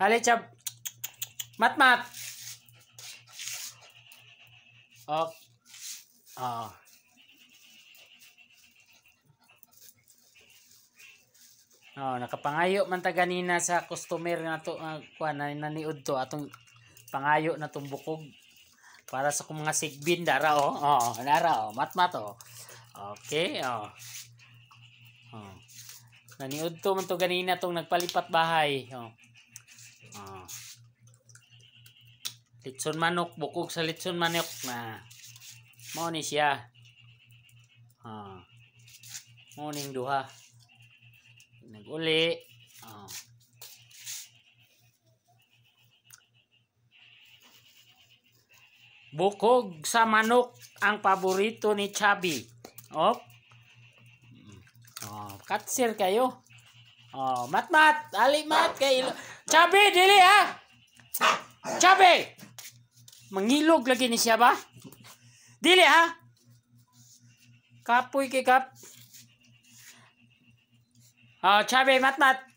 Hali, chab. Mat, mat. Ok. Oh. Oh, nakapangayo man ta ganina sa customer na to uh, na naniud to atong pangayo na bukog para sa kung mga sigbin dara oh. Oh, dara oh, matmat oh. Okay, oh. Oh. Naniud to man to ganina tong nagpalipat bahay. Oh. Oh. Litson manok, bukog sa litson manok na. Mao siya. Oh. Morning duha. Naguli. Oh. Bukog sa manok ang paborito ni Chubby. Op. Oh, katsir kayo. Oh, mat mat, ali mat kayo. Cabai dili ha. Ah. Cabai. Mengilog lagi ni siapa? Dili ha. Ah. Kapuy ke kap. Ah, cabai mat.